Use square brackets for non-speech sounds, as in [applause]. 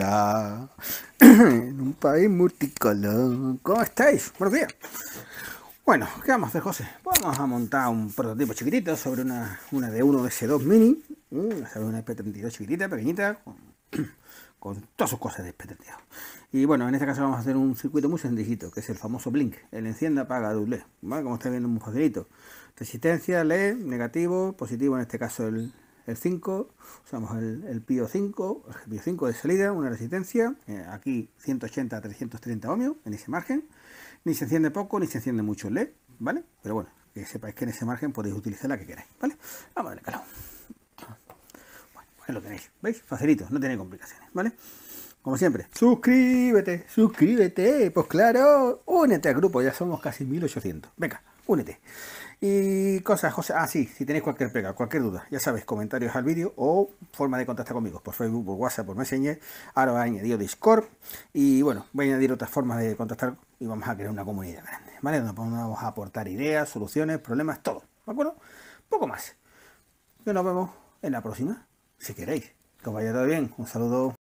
[clears throat] en un país multicolor. ¿Cómo estáis? Buenos días. Bueno, ¿qué vamos a hacer, José? Vamos a montar un prototipo chiquitito sobre una, una de 1 s 2 Mini, mm, una P32 chiquitita, pequeñita, [clears throat] con, todas sus cosas de P32. Y bueno, en este caso vamos a hacer un circuito muy sencillito, que es el famoso Blink, el encienda, apaga, doble, ¿vale? Como está viendo, muy facilito. Resistencia, LED, negativo, positivo, en este caso el, el 5, usamos el, PIO 5, el PIO 5 de salida, una resistencia, eh, aquí 180 a 330 ohmios en ese margen, ni se enciende poco ni se enciende mucho el LED, ¿vale? Pero bueno, que sepáis que en ese margen podéis utilizar la que queráis, ¿vale? Vamos a darle Bueno, pues lo tenéis, ¿veis? Facilito, no tiene complicaciones, ¿vale? Como siempre, suscríbete, suscríbete, pues claro, únete al grupo, ya somos casi 1800. Venga, únete. Y cosas, José. Ah, sí, si tenéis cualquier pega, cualquier duda, ya sabéis, comentarios al vídeo o forma de contactar conmigo por Facebook, por WhatsApp, por Messenger. Ahora ha añadido Discord y bueno, voy a añadir otras formas de contactar y vamos a crear una comunidad grande, ¿vale? Donde a aportar ideas, soluciones, problemas, todo, ¿de acuerdo? Poco más. Y nos vemos en la próxima, si queréis. Que os vaya todo bien. Un saludo.